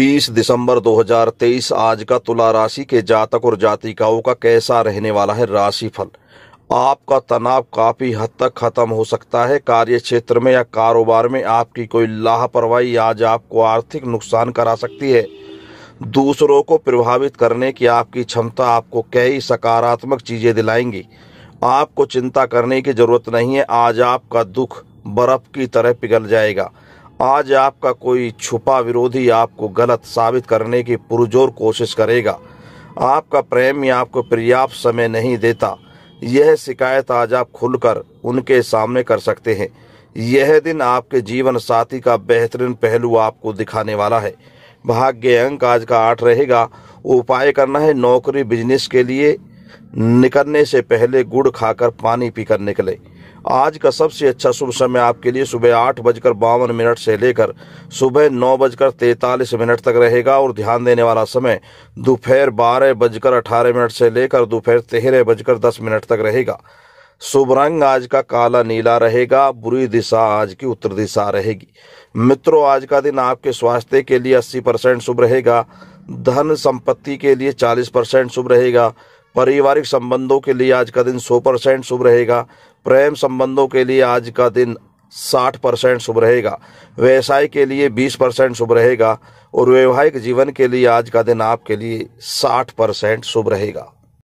20 दिसंबर 2023 आज का तुला राशि के जातक और जातिकाओं का कैसा रहने वाला है राशिफल आपका तनाव काफ़ी हद तक ख़त्म हो सकता है कार्य क्षेत्र में या कारोबार में आपकी कोई लापरवाही आज आपको आर्थिक नुकसान करा सकती है दूसरों को प्रभावित करने की आपकी क्षमता आपको कई सकारात्मक चीज़ें दिलाएंगी आपको चिंता करने की ज़रूरत नहीं है आज आपका दुख बर्फ़ की तरह पिघल जाएगा आज आपका कोई छुपा विरोधी आपको गलत साबित करने की पुरजोर कोशिश करेगा आपका प्रेमी आपको पर्याप्त समय नहीं देता यह शिकायत आज आप खुलकर उनके सामने कर सकते हैं यह दिन आपके जीवन साथी का बेहतरीन पहलू आपको दिखाने वाला है भाग्य अंक आज का आठ रहेगा उपाय करना है नौकरी बिजनेस के लिए निकलने से पहले गुड़ खाकर पानी पीकर निकले आज का सबसे अच्छा शुभ समय आपके लिए सुबह आठ बजकर बावन मिनट से लेकर सुबह नौ बजकर तैतालीस मिनट तक रहेगा और ध्यान देने वाला समय दोपहर बारह बजकर अठारह मिनट से लेकर दोपहर तेरह बजकर दस मिनट तक रहेगा शुभ रंग आज का काला नीला रहेगा बुरी दिशा आज की उत्तर दिशा रहेगी मित्रों आज का दिन आपके स्वास्थ्य के लिए अस्सी परसेंट शुभ रहेगा धन संपत्ति के लिए चालीस परसेंट शुभ रहेगा पारिवारिक संबंधों के लिए आज का दिन सौ परसेंट शुभ रहेगा प्रेम संबंधों के लिए आज का दिन साठ परसेंट शुभ रहेगा व्यवसाय के लिए बीस परसेंट शुभ रहेगा और वैवाहिक जीवन के लिए आज का दिन आपके लिए साठ परसेंट शुभ रहेगा